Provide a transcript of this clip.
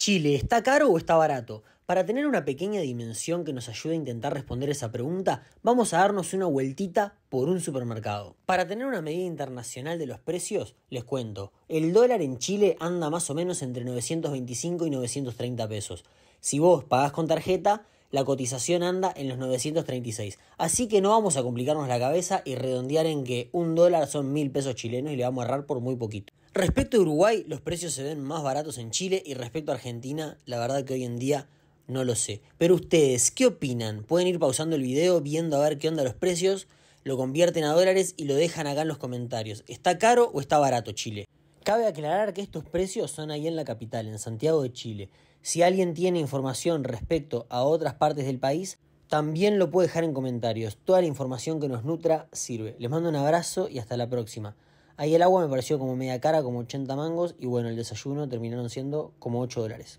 Chile, ¿está caro o está barato? Para tener una pequeña dimensión que nos ayude a intentar responder esa pregunta, vamos a darnos una vueltita por un supermercado. Para tener una medida internacional de los precios, les cuento, el dólar en Chile anda más o menos entre 925 y 930 pesos. Si vos pagás con tarjeta, la cotización anda en los 936. Así que no vamos a complicarnos la cabeza y redondear en que un dólar son mil pesos chilenos y le vamos a errar por muy poquito. Respecto a Uruguay, los precios se ven más baratos en Chile y respecto a Argentina, la verdad que hoy en día no lo sé. Pero ustedes, ¿qué opinan? Pueden ir pausando el video viendo a ver qué onda los precios, lo convierten a dólares y lo dejan acá en los comentarios. ¿Está caro o está barato Chile? Cabe aclarar que estos precios son ahí en la capital, en Santiago de Chile. Si alguien tiene información respecto a otras partes del país, también lo puede dejar en comentarios. Toda la información que nos nutra sirve. Les mando un abrazo y hasta la próxima. Ahí el agua me pareció como media cara, como 80 mangos, y bueno, el desayuno terminaron siendo como 8 dólares.